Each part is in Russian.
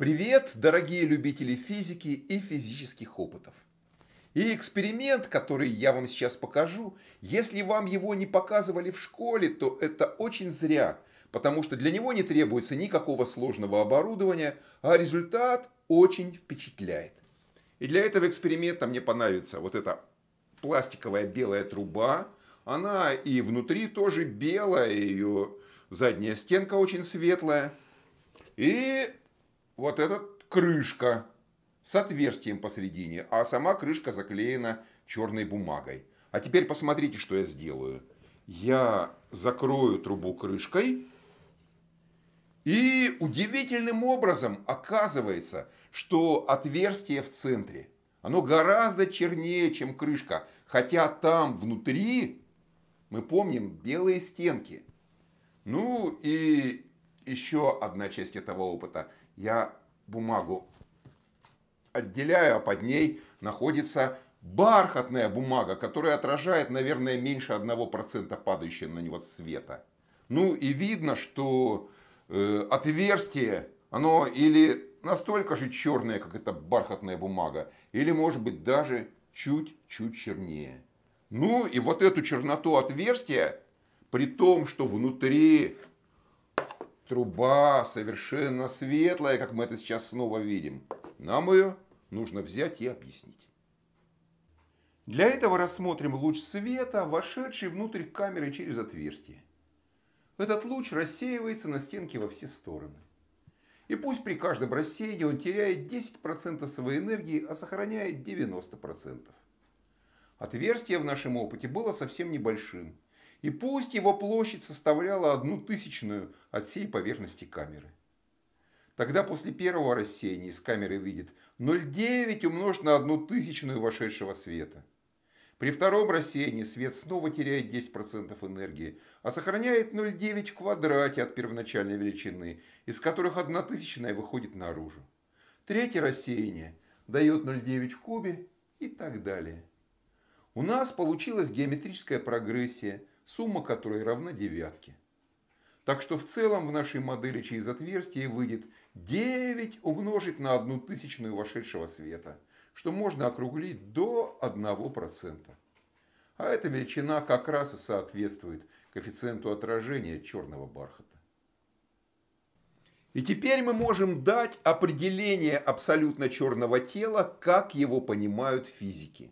Привет, дорогие любители физики и физических опытов! И эксперимент, который я вам сейчас покажу, если вам его не показывали в школе, то это очень зря, потому что для него не требуется никакого сложного оборудования, а результат очень впечатляет. И для этого эксперимента мне понадобится вот эта пластиковая белая труба, она и внутри тоже белая, ее задняя стенка очень светлая. И вот эта крышка с отверстием посередине, а сама крышка заклеена черной бумагой. А теперь посмотрите, что я сделаю. Я закрою трубу крышкой, и удивительным образом оказывается, что отверстие в центре, оно гораздо чернее, чем крышка, хотя там внутри, мы помним, белые стенки. Ну и еще одна часть этого опыта я бумагу отделяю, а под ней находится бархатная бумага, которая отражает, наверное, меньше 1% падающего на него света. Ну и видно, что э, отверстие, оно или настолько же черное, как эта бархатная бумага, или может быть даже чуть-чуть чернее. Ну и вот эту черноту отверстия, при том, что внутри Труба совершенно светлая, как мы это сейчас снова видим. Нам ее нужно взять и объяснить. Для этого рассмотрим луч света, вошедший внутрь камеры через отверстие. Этот луч рассеивается на стенке во все стороны. И пусть при каждом рассеянии он теряет 10% своей энергии, а сохраняет 90%. Отверстие в нашем опыте было совсем небольшим – и пусть его площадь составляла одну тысячную от всей поверхности камеры. Тогда после первого рассеяния из камеры видит 0,9 умножить на одну тысячную вошедшего света. При втором рассеянии свет снова теряет 10% энергии, а сохраняет 0,9 в квадрате от первоначальной величины, из которых одна тысячная выходит наружу. Третье рассеяние дает 0,9 в кубе и так далее. У нас получилась геометрическая прогрессия, сумма которой равна девятке. Так что в целом в нашей модели через отверстие выйдет 9 умножить на одну тысячную вошедшего света, что можно округлить до 1%. А эта величина как раз и соответствует коэффициенту отражения черного бархата. И теперь мы можем дать определение абсолютно черного тела, как его понимают физики.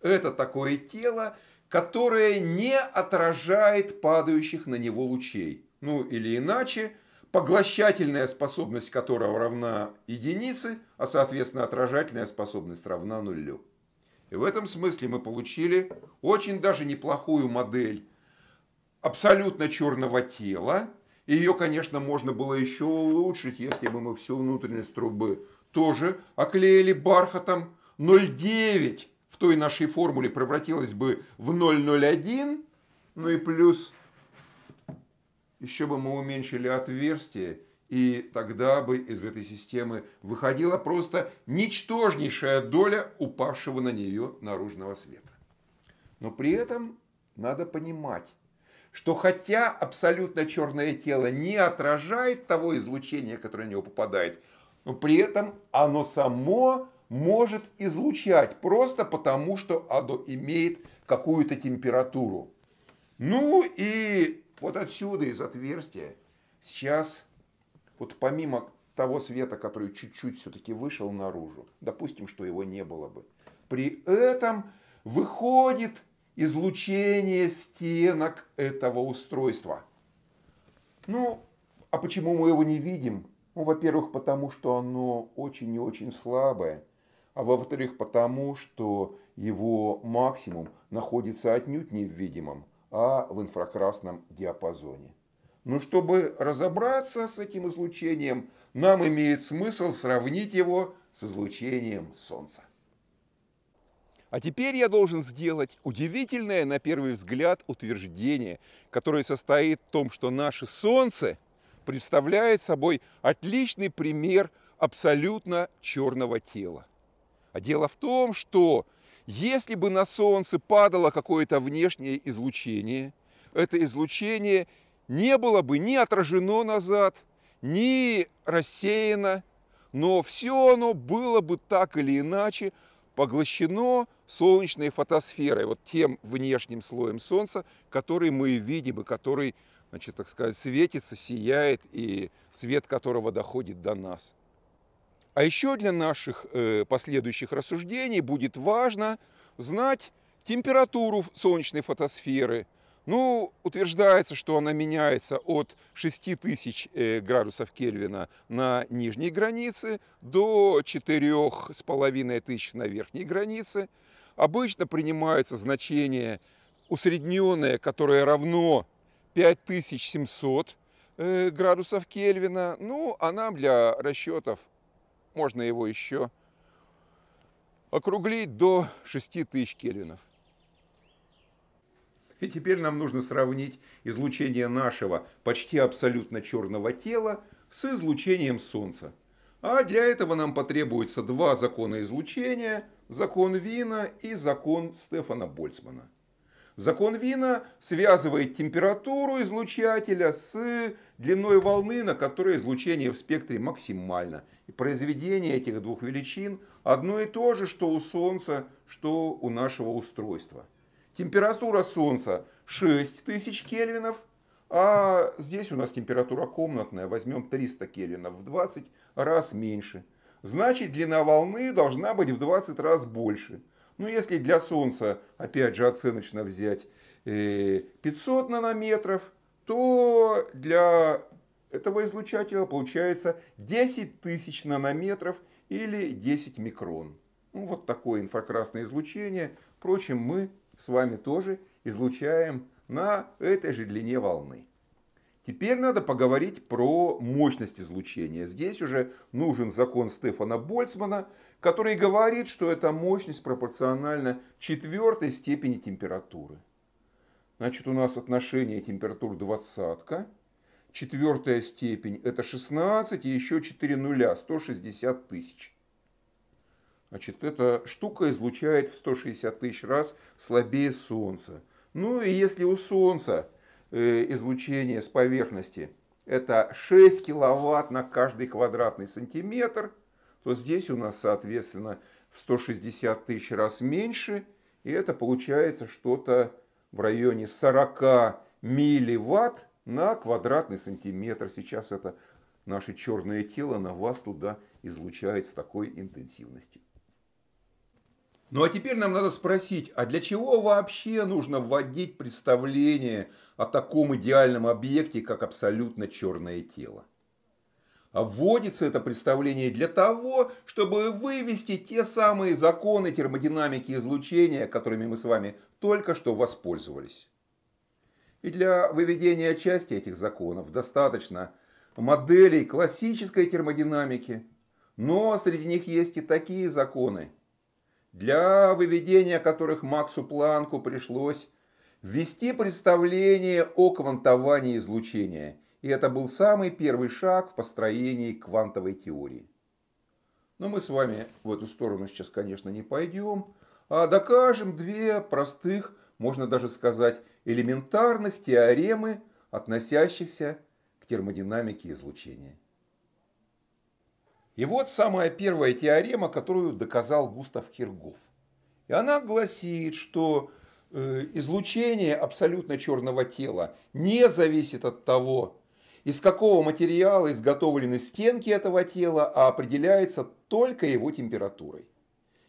Это такое тело, которое не отражает падающих на него лучей. Ну или иначе, поглощательная способность которого равна единице, а соответственно отражательная способность равна нулю. И в этом смысле мы получили очень даже неплохую модель абсолютно черного тела. И ее, конечно, можно было еще улучшить, если бы мы всю внутренность трубы тоже оклеили бархатом 0,9 в той нашей формуле превратилось бы в 0,01, ну и плюс еще бы мы уменьшили отверстие, и тогда бы из этой системы выходила просто ничтожнейшая доля упавшего на нее наружного света. Но при этом надо понимать, что хотя абсолютно черное тело не отражает того излучения, которое на него попадает, но при этом оно само может излучать просто потому, что оно имеет какую-то температуру. Ну и вот отсюда, из отверстия, сейчас, вот помимо того света, который чуть-чуть все-таки вышел наружу, допустим, что его не было бы, при этом выходит излучение стенок этого устройства. Ну, а почему мы его не видим? Ну, во-первых, потому что оно очень и очень слабое а во-вторых потому, что его максимум находится отнюдь не в видимом, а в инфракрасном диапазоне. Но чтобы разобраться с этим излучением, нам имеет смысл сравнить его с излучением Солнца. А теперь я должен сделать удивительное, на первый взгляд, утверждение, которое состоит в том, что наше Солнце представляет собой отличный пример абсолютно черного тела. А дело в том, что если бы на Солнце падало какое-то внешнее излучение, это излучение не было бы ни отражено назад, ни рассеяно, но все оно было бы так или иначе поглощено солнечной фотосферой, вот тем внешним слоем Солнца, который мы видим и который, значит, так сказать, светится, сияет и свет которого доходит до нас. А еще для наших э, последующих рассуждений будет важно знать температуру солнечной фотосферы. Ну, утверждается, что она меняется от 6000 э, градусов Кельвина на нижней границе до 4500 на верхней границе. Обычно принимается значение усредненное, которое равно 5700 э, градусов Кельвина. Ну, а нам для расчетов можно его еще округлить до 6000 кельвинов. И теперь нам нужно сравнить излучение нашего почти абсолютно черного тела с излучением Солнца. А для этого нам потребуется два закона излучения, закон Вина и закон Стефана Больцмана. Закон Вина связывает температуру излучателя с длиной волны, на которой излучение в спектре максимально. И произведение этих двух величин одно и то же, что у Солнца, что у нашего устройства. Температура Солнца 6000 кельвинов, а здесь у нас температура комнатная, возьмем 300 кельвинов, в 20 раз меньше. Значит, длина волны должна быть в 20 раз больше – ну, если для Солнца, опять же, оценочно взять 500 э, нанометров, то для этого излучателя получается 10 тысяч нанометров или 10 микрон. Ну, вот такое инфракрасное излучение. Впрочем, мы с вами тоже излучаем на этой же длине волны. Теперь надо поговорить про мощность излучения. Здесь уже нужен закон Стефана Больцмана, который говорит, что эта мощность пропорциональна четвертой степени температуры. Значит, у нас отношение температур двадцатка. Четвертая степень – это 16 и еще 4 нуля, 160 тысяч. Значит, эта штука излучает в 160 тысяч раз слабее Солнца. Ну и если у Солнца Э, излучения с поверхности это 6 киловатт на каждый квадратный сантиметр, то здесь у нас, соответственно, в 160 тысяч раз меньше, и это получается что-то в районе 40 милливатт на квадратный сантиметр. Сейчас это наше черное тело на вас туда излучает с такой интенсивностью. Ну а теперь нам надо спросить, а для чего вообще нужно вводить представление о таком идеальном объекте, как абсолютно черное тело? А вводится это представление для того, чтобы вывести те самые законы термодинамики излучения, которыми мы с вами только что воспользовались. И для выведения части этих законов достаточно моделей классической термодинамики, но среди них есть и такие законы, для выведения которых Максу Планку пришлось ввести представление о квантовании излучения, и это был самый первый шаг в построении квантовой теории. Но мы с вами в эту сторону сейчас, конечно, не пойдем, а докажем две простых, можно даже сказать, элементарных теоремы, относящихся к термодинамике излучения. И вот самая первая теорема, которую доказал Густав Хиргов. И она гласит, что э, излучение абсолютно черного тела не зависит от того, из какого материала изготовлены стенки этого тела, а определяется только его температурой.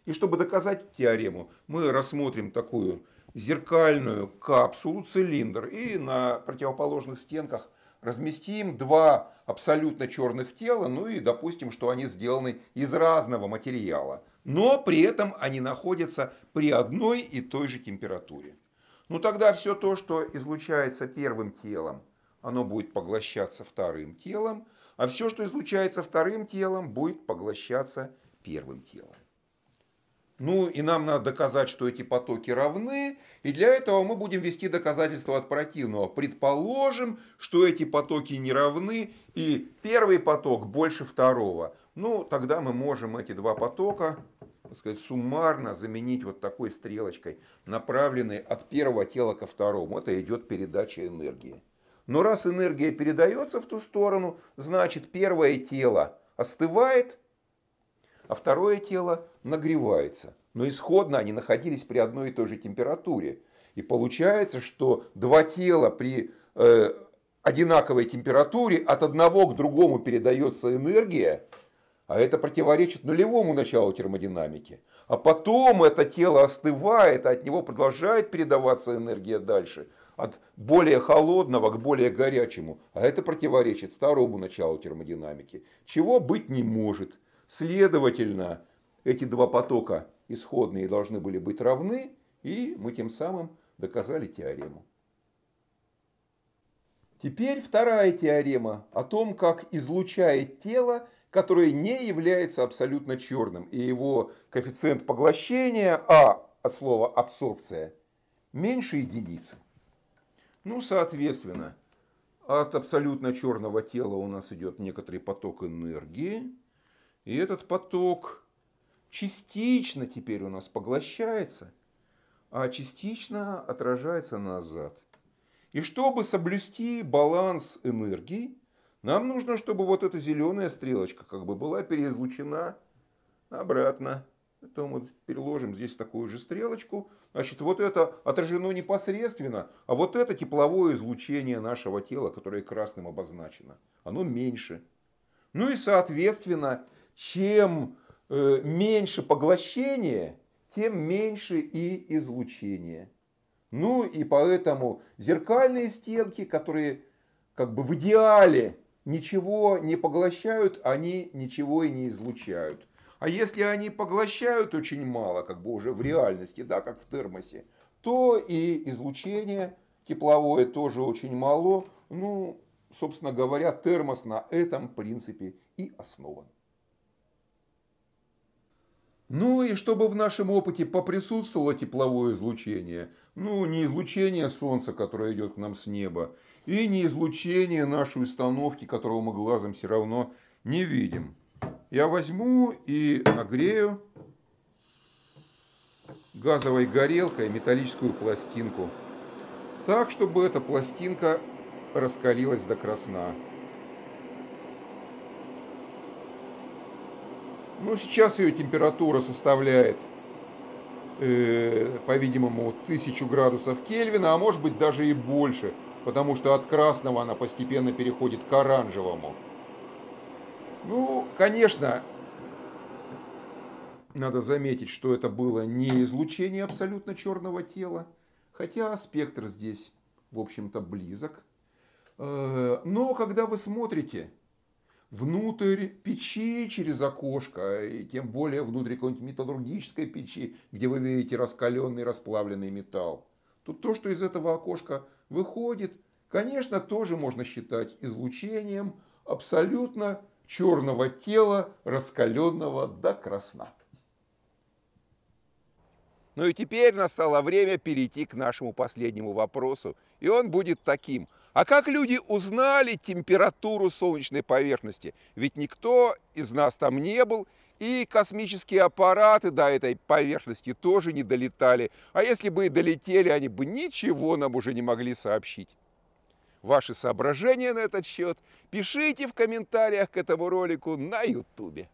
И чтобы доказать теорему, мы рассмотрим такую зеркальную капсулу, цилиндр, и на противоположных стенках разместим два абсолютно черных тела, ну и допустим, что они сделаны из разного материала, но при этом они находятся при одной и той же температуре. Ну тогда все то, что излучается первым телом, оно будет поглощаться вторым телом, а все, что излучается вторым телом, будет поглощаться первым телом. Ну и нам надо доказать, что эти потоки равны, и для этого мы будем вести доказательство от противного. Предположим, что эти потоки не равны, и первый поток больше второго. Ну, тогда мы можем эти два потока так сказать, суммарно заменить вот такой стрелочкой, направленной от первого тела ко второму. Это идет передача энергии. Но раз энергия передается в ту сторону, значит первое тело остывает, а второе тело нагревается. Но исходно они находились при одной и той же температуре. И получается, что два тела при э, одинаковой температуре от одного к другому передается энергия, а это противоречит нулевому началу термодинамики. А потом это тело остывает, а от него продолжает передаваться энергия дальше, от более холодного к более горячему. А это противоречит второму началу термодинамики, чего быть не может – Следовательно, эти два потока исходные должны были быть равны, и мы тем самым доказали теорему. Теперь вторая теорема о том, как излучает тело, которое не является абсолютно черным, и его коэффициент поглощения, а от слова абсорбция, меньше единицы. Ну, соответственно, от абсолютно черного тела у нас идет некоторый поток энергии, и этот поток частично теперь у нас поглощается, а частично отражается назад. И чтобы соблюсти баланс энергии, нам нужно, чтобы вот эта зеленая стрелочка как бы была переизлучена обратно. Это мы переложим здесь такую же стрелочку. Значит, вот это отражено непосредственно, а вот это тепловое излучение нашего тела, которое красным обозначено, оно меньше. Ну и, соответственно, чем э, меньше поглощение, тем меньше и излучение. Ну и поэтому зеркальные стенки, которые как бы в идеале ничего не поглощают, они ничего и не излучают. А если они поглощают очень мало, как бы уже в реальности, да, как в термосе, то и излучение тепловое тоже очень мало. Ну, собственно говоря, термос на этом принципе и основан. Ну и чтобы в нашем опыте поприсутствовало тепловое излучение, ну не излучение Солнца, которое идет к нам с неба, и не излучение нашей установки, которого мы глазом все равно не видим. Я возьму и нагрею газовой горелкой металлическую пластинку, так, чтобы эта пластинка раскалилась до красна. Ну, сейчас ее температура составляет, э, по-видимому, 1000 градусов Кельвина, а может быть даже и больше, потому что от красного она постепенно переходит к оранжевому. Ну, конечно, надо заметить, что это было не излучение абсолютно черного тела, хотя спектр здесь, в общем-то, близок. Э, но когда вы смотрите внутрь печи через окошко, и тем более внутрь какой-нибудь металлургической печи, где вы видите раскаленный расплавленный металл. Тут то, что из этого окошка выходит, конечно, тоже можно считать излучением абсолютно черного тела, раскаленного до красна. Ну и теперь настало время перейти к нашему последнему вопросу, и он будет таким – а как люди узнали температуру солнечной поверхности? Ведь никто из нас там не был, и космические аппараты до этой поверхности тоже не долетали. А если бы и долетели, они бы ничего нам уже не могли сообщить. Ваши соображения на этот счет пишите в комментариях к этому ролику на YouTube.